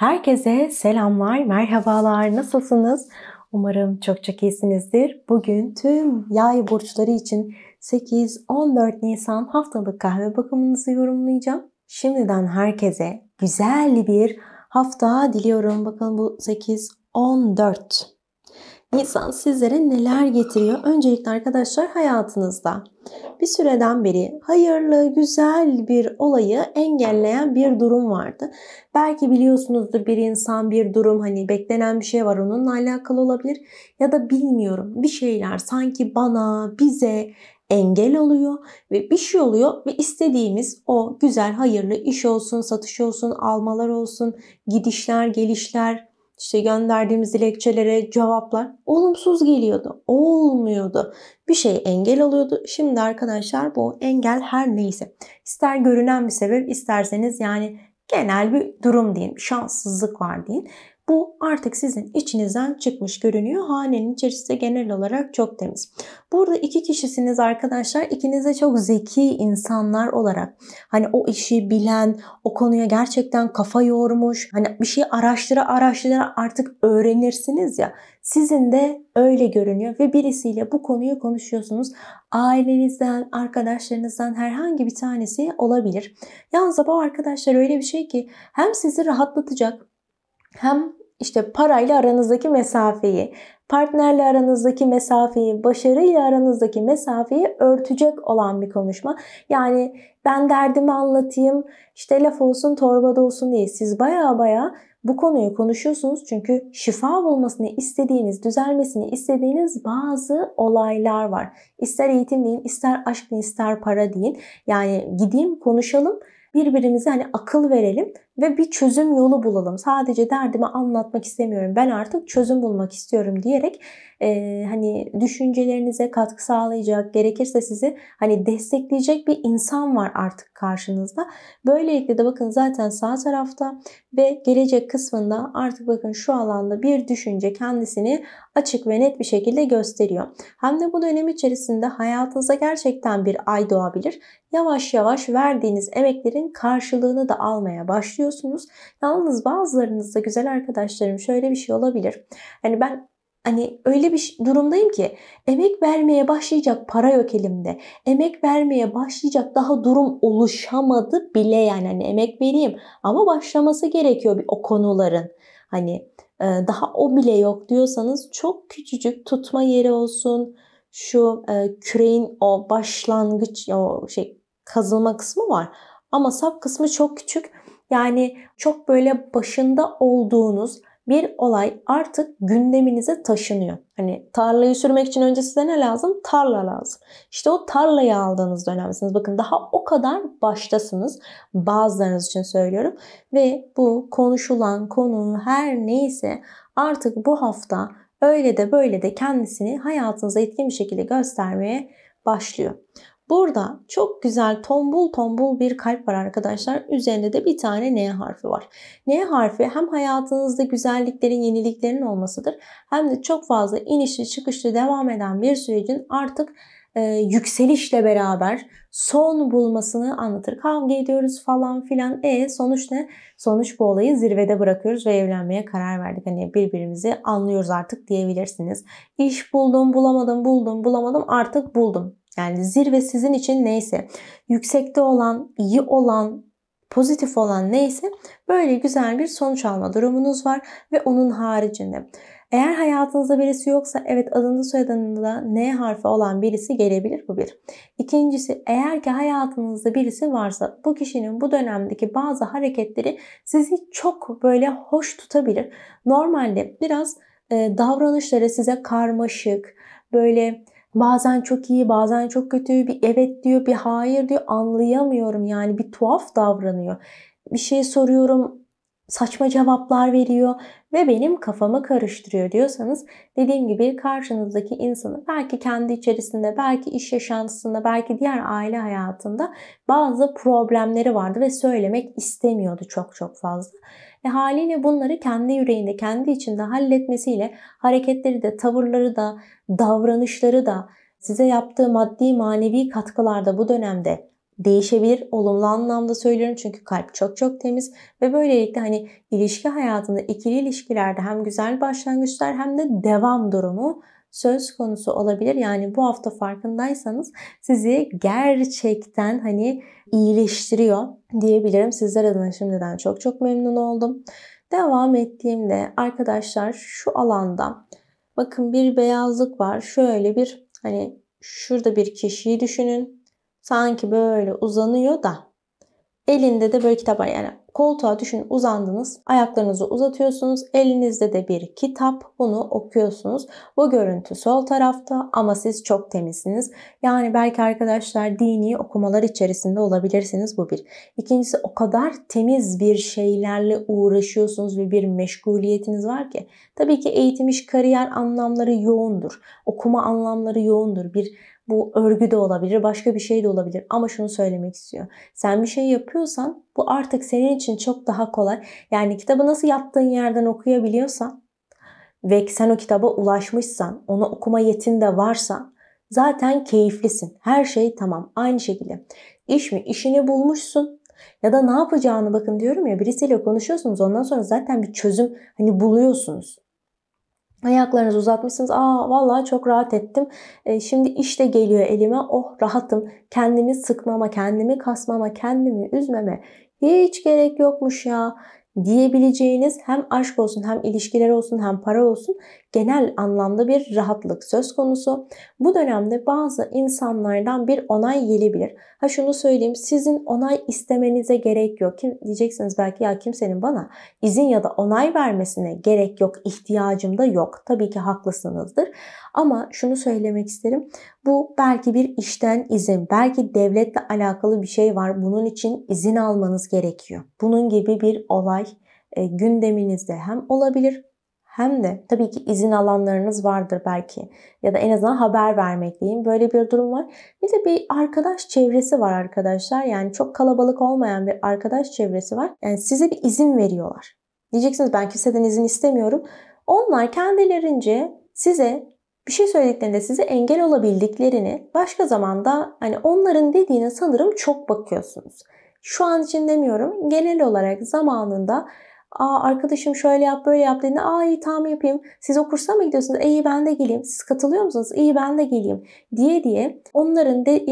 Herkese selamlar, merhabalar. Nasılsınız? Umarım çok çok iyisinizdir. Bugün tüm yay burçları için 8-14 Nisan haftalık kahve bakımınızı yorumlayacağım. Şimdiden herkese güzel bir hafta diliyorum. Bakalım bu 8-14 Nisan sizlere neler getiriyor? Öncelikle arkadaşlar hayatınızda bir süreden beri hayırlı, güzel bir olayı engelleyen bir durum vardı. Belki biliyorsunuzdur bir insan, bir durum hani beklenen bir şey var onunla alakalı olabilir ya da bilmiyorum bir şeyler sanki bana, bize engel oluyor ve bir şey oluyor ve istediğimiz o güzel hayırlı iş olsun, satış olsun, almalar olsun, gidişler, gelişler, işte gönderdiğimiz dilekçelere cevaplar olumsuz geliyordu. Olmuyordu. Bir şey engel alıyordu. Şimdi arkadaşlar bu engel her neyse. İster görünen bir sebep isterseniz yani genel bir durum deyin. Şanssızlık var deyin. Bu artık sizin içinizden çıkmış görünüyor. Hanenin içerisi genel olarak çok temiz. Burada iki kişisiniz arkadaşlar. İkiniz de çok zeki insanlar olarak hani o işi bilen, o konuya gerçekten kafa yormuş, hani bir şey araştıra araştıra artık öğrenirsiniz ya. Sizin de öyle görünüyor ve birisiyle bu konuyu konuşuyorsunuz. Ailenizden, arkadaşlarınızdan herhangi bir tanesi olabilir. Yalnız bu arkadaşlar öyle bir şey ki hem sizi rahatlatacak hem işte parayla aranızdaki mesafeyi, partnerle aranızdaki mesafeyi, başarıyla aranızdaki mesafeyi örtecek olan bir konuşma. Yani ben derdimi anlatayım, işte laf olsun torbada olsun diye. Siz baya baya bu konuyu konuşuyorsunuz çünkü şifa bulmasını istediğiniz, düzelmesini istediğiniz bazı olaylar var. İster eğitim deyin, ister aşk deyin, ister para deyin. Yani gideyim konuşalım, birbirimize hani akıl verelim ve bir çözüm yolu bulalım. Sadece derdimi anlatmak istemiyorum. Ben artık çözüm bulmak istiyorum diyerek e, hani düşüncelerinize katkı sağlayacak, gerekirse sizi hani destekleyecek bir insan var artık karşınızda. Böylelikle de bakın zaten sağ tarafta ve gelecek kısmında artık bakın şu alanda bir düşünce kendisini açık ve net bir şekilde gösteriyor. Hem de bu dönem içerisinde hayatınıza gerçekten bir ay doğabilir. Yavaş yavaş verdiğiniz emeklerin karşılığını da almaya başlıyor çalışıyorsunuz. Yalnız bazılarınızda güzel arkadaşlarım şöyle bir şey olabilir. Hani ben Hani öyle bir durumdayım ki emek vermeye başlayacak para yok elimde. Emek vermeye başlayacak daha durum oluşamadı bile yani hani emek vereyim ama başlaması gerekiyor bir o konuların. Hani e, daha o bile yok diyorsanız çok küçücük tutma yeri olsun. Şu e, küreğin o başlangıç o şey kazılma kısmı var ama sap kısmı çok küçük. Yani çok böyle başında olduğunuz bir olay artık gündeminize taşınıyor. Hani tarlayı sürmek için önce size ne lazım? Tarla lazım. İşte o tarlayı aldığınız dönemsiniz. Bakın daha o kadar baştasınız. Bazılarınız için söylüyorum. Ve bu konuşulan konu her neyse artık bu hafta öyle de böyle de kendisini hayatınıza etkin bir şekilde göstermeye başlıyor. Burada çok güzel tombul tombul bir kalp var arkadaşlar. Üzerinde de bir tane N harfi var. N harfi hem hayatınızda güzelliklerin, yeniliklerin olmasıdır. Hem de çok fazla inişli çıkışlı devam eden bir sürecin artık e, yükselişle beraber son bulmasını anlatır. Kavga ediyoruz falan filan. E sonuç ne? Sonuç bu olayı zirvede bırakıyoruz ve evlenmeye karar verdik. Hani birbirimizi anlıyoruz artık diyebilirsiniz. İş buldum, bulamadım, buldum, bulamadım, artık buldum. Yani zirve sizin için neyse, yüksekte olan, iyi olan, pozitif olan neyse böyle güzel bir sonuç alma durumunuz var ve onun haricinde eğer hayatınızda birisi yoksa evet adında soyadında N harfi olan birisi gelebilir bu bir. İkincisi eğer ki hayatınızda birisi varsa bu kişinin bu dönemdeki bazı hareketleri sizi çok böyle hoş tutabilir. Normalde biraz e, davranışları size karmaşık, böyle Bazen çok iyi, bazen çok kötü. Bir evet diyor, bir hayır diyor. Anlayamıyorum yani bir tuhaf davranıyor. Bir şey soruyorum, saçma cevaplar veriyor ve benim kafamı karıştırıyor diyorsanız dediğim gibi karşınızdaki insanı belki kendi içerisinde, belki iş yaşantısında, belki diğer aile hayatında bazı problemleri vardı ve söylemek istemiyordu çok çok fazla ve haliyle bunları kendi yüreğinde, kendi içinde halletmesiyle hareketleri de, tavırları da, davranışları da size yaptığı maddi manevi katkılarda bu dönemde değişebilir. Olumlu anlamda söylüyorum çünkü kalp çok çok temiz ve böylelikle hani ilişki hayatında ikili ilişkilerde hem güzel başlangıçlar hem de devam durumu söz konusu olabilir. Yani bu hafta farkındaysanız sizi gerçekten hani iyileştiriyor diyebilirim. Sizler adına şimdiden çok çok memnun oldum. Devam ettiğimde arkadaşlar şu alanda bakın bir beyazlık var. Şöyle bir hani şurada bir kişiyi düşünün. Sanki böyle uzanıyor da elinde de böyle kitap var. Yani koltuğa düşün uzandınız. Ayaklarınızı uzatıyorsunuz. Elinizde de bir kitap. Bunu okuyorsunuz. Bu görüntü sol tarafta ama siz çok temizsiniz. Yani belki arkadaşlar dini okumalar içerisinde olabilirsiniz. Bu bir. İkincisi o kadar temiz bir şeylerle uğraşıyorsunuz ve bir meşguliyetiniz var ki. Tabii ki eğitim iş kariyer anlamları yoğundur. Okuma anlamları yoğundur. Bir bu örgü de olabilir, başka bir şey de olabilir ama şunu söylemek istiyor. Sen bir şey yapıyorsan bu artık senin için çok daha kolay. Yani kitabı nasıl yaptığın yerden okuyabiliyorsan ve sen o kitaba ulaşmışsan, ona okuma yetin de varsa zaten keyiflisin. Her şey tamam. Aynı şekilde iş mi? İşini bulmuşsun. Ya da ne yapacağını bakın diyorum ya birisiyle konuşuyorsunuz ondan sonra zaten bir çözüm hani buluyorsunuz. Ayaklarınızı uzatmışsınız. Aa vallahi çok rahat ettim. E, şimdi işte geliyor elime. Oh rahatım. Kendimi sıkmama, kendimi kasmama, kendimi üzmeme hiç gerek yokmuş ya diyebileceğiniz hem aşk olsun hem ilişkiler olsun hem para olsun genel anlamda bir rahatlık söz konusu. Bu dönemde bazı insanlardan bir onay gelebilir. Ha şunu söyleyeyim sizin onay istemenize gerek yok. Kim diyeceksiniz belki ya kimsenin bana izin ya da onay vermesine gerek yok. ihtiyacım da yok. Tabii ki haklısınızdır. Ama şunu söylemek isterim. Bu belki bir işten izin, belki devletle alakalı bir şey var. Bunun için izin almanız gerekiyor. Bunun gibi bir olay e, gündeminizde hem olabilir hem de tabii ki izin alanlarınız vardır belki ya da en azından haber vermek diyeyim. Böyle bir durum var. Bir de bir arkadaş çevresi var arkadaşlar. Yani çok kalabalık olmayan bir arkadaş çevresi var. Yani size bir izin veriyorlar. Diyeceksiniz ben kimseden izin istemiyorum. Onlar kendilerince size bir şey söylediklerinde size engel olabildiklerini başka zamanda hani onların dediğine sanırım çok bakıyorsunuz. Şu an için demiyorum genel olarak zamanında Aa, arkadaşım şöyle yap böyle yap dediğinde aa iyi tamam yapayım. Siz o kursa mı gidiyorsunuz? E, iyi ben de geleyim. Siz katılıyor musunuz? İyi ben de geleyim diye diye onların de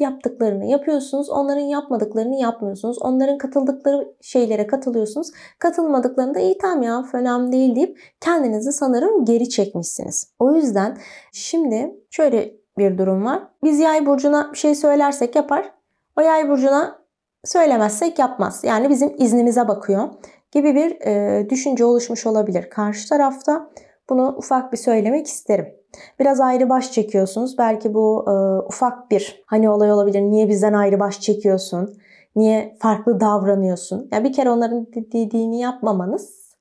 yaptıklarını yapıyorsunuz. Onların yapmadıklarını yapmıyorsunuz. Onların katıldıkları şeylere katılıyorsunuz. Katılmadıklarında iyi tamam ya önemli değil deyip kendinizi sanırım geri çekmişsiniz. O yüzden şimdi şöyle bir durum var. Biz yay burcuna bir şey söylersek yapar. O yay burcuna söylemezsek yapmaz. Yani bizim iznimize bakıyor gibi bir e, düşünce oluşmuş olabilir karşı tarafta. Bunu ufak bir söylemek isterim. Biraz ayrı baş çekiyorsunuz. Belki bu e, ufak bir hani olay olabilir. Niye bizden ayrı baş çekiyorsun? Niye farklı davranıyorsun? Ya bir kere onların dediğini yapmamanız.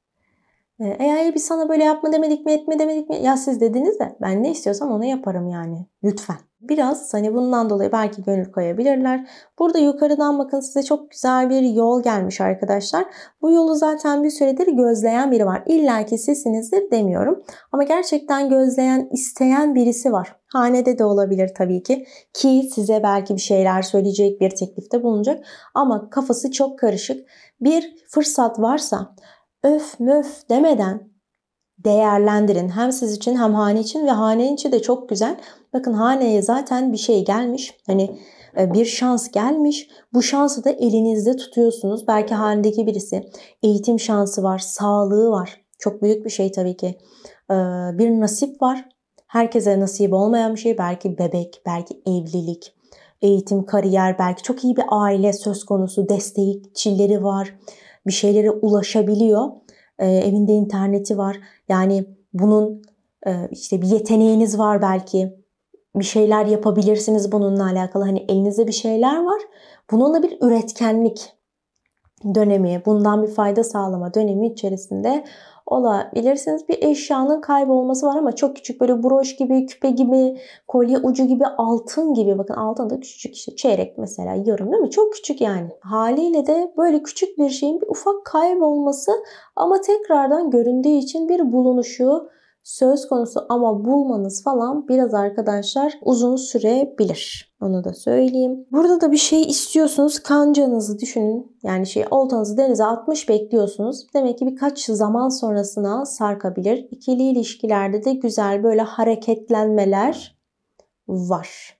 E, e bir sana böyle yapma demedik mi etme demedik mi? Ya siz dediniz de ben ne istiyorsam onu yaparım yani. Lütfen. Biraz hani bundan dolayı belki gönül koyabilirler. Burada yukarıdan bakın size çok güzel bir yol gelmiş arkadaşlar. Bu yolu zaten bir süredir gözleyen biri var. İlla ki sizsinizdir demiyorum. Ama gerçekten gözleyen, isteyen birisi var. Hanede de olabilir tabii ki. Ki size belki bir şeyler söyleyecek, bir teklifte bulunacak. Ama kafası çok karışık. Bir fırsat varsa öf möf demeden değerlendirin. Hem siz için hem hane için ve hane içi de çok güzel. Bakın haneye zaten bir şey gelmiş. Hani e, bir şans gelmiş. Bu şansı da elinizde tutuyorsunuz. Belki halindeki birisi eğitim şansı var, sağlığı var. Çok büyük bir şey tabii ki. E, bir nasip var. Herkese nasip olmayan bir şey. Belki bebek, belki evlilik, eğitim, kariyer, belki çok iyi bir aile söz konusu, destekçileri var. Bir şeylere ulaşabiliyor. Ee, evinde interneti var. Yani bunun e, işte bir yeteneğiniz var belki. Bir şeyler yapabilirsiniz bununla alakalı. Hani elinizde bir şeyler var. Bununla bir üretkenlik dönemi, bundan bir fayda sağlama dönemi içerisinde olabilirsiniz. Bir eşyanın kaybolması var ama çok küçük böyle broş gibi, küpe gibi, kolye ucu gibi, altın gibi. Bakın altın da küçük işte çeyrek mesela yarım değil mi? Çok küçük yani. Haliyle de böyle küçük bir şeyin bir ufak kaybolması ama tekrardan göründüğü için bir bulunuşu söz konusu ama bulmanız falan biraz arkadaşlar uzun sürebilir. Onu da söyleyeyim. Burada da bir şey istiyorsunuz. Kancanızı düşünün. Yani şey oltanızı denize atmış bekliyorsunuz. Demek ki birkaç zaman sonrasına sarkabilir. İkili ilişkilerde de güzel böyle hareketlenmeler var.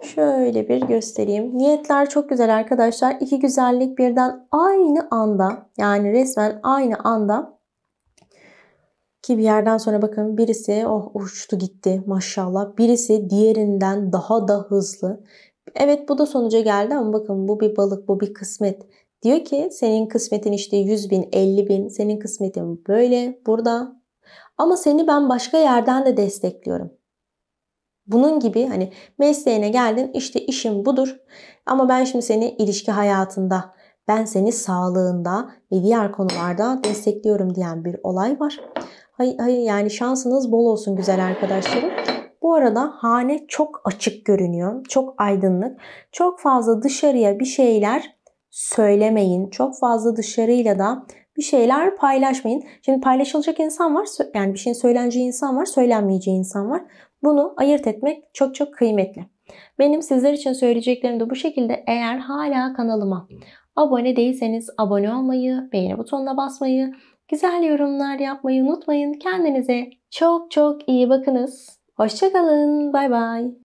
Şöyle bir göstereyim. Niyetler çok güzel arkadaşlar. İki güzellik birden aynı anda yani resmen aynı anda ki bir yerden sonra bakın birisi oh uçtu gitti maşallah. Birisi diğerinden daha da hızlı. Evet bu da sonuca geldi ama bakın bu bir balık bu bir kısmet. Diyor ki senin kısmetin işte 100 bin 50 bin senin kısmetin böyle burada. Ama seni ben başka yerden de destekliyorum. Bunun gibi hani mesleğine geldin işte işim budur ama ben şimdi seni ilişki hayatında ben seni sağlığında ve diğer konularda destekliyorum diyen bir olay var. Hayır, hayır yani şansınız bol olsun güzel arkadaşlarım. Bu arada hane çok açık görünüyor. Çok aydınlık. Çok fazla dışarıya bir şeyler söylemeyin. Çok fazla dışarıyla da bir şeyler paylaşmayın. Şimdi paylaşılacak insan var. Yani bir şeyin söyleneceği insan var. Söylenmeyeceği insan var. Bunu ayırt etmek çok çok kıymetli. Benim sizler için söyleyeceklerim de bu şekilde. Eğer hala kanalıma abone değilseniz abone olmayı, beğeni butonuna basmayı, Güzel yorumlar yapmayı unutmayın. Kendinize çok çok iyi bakınız. Hoşçakalın. Bay bay.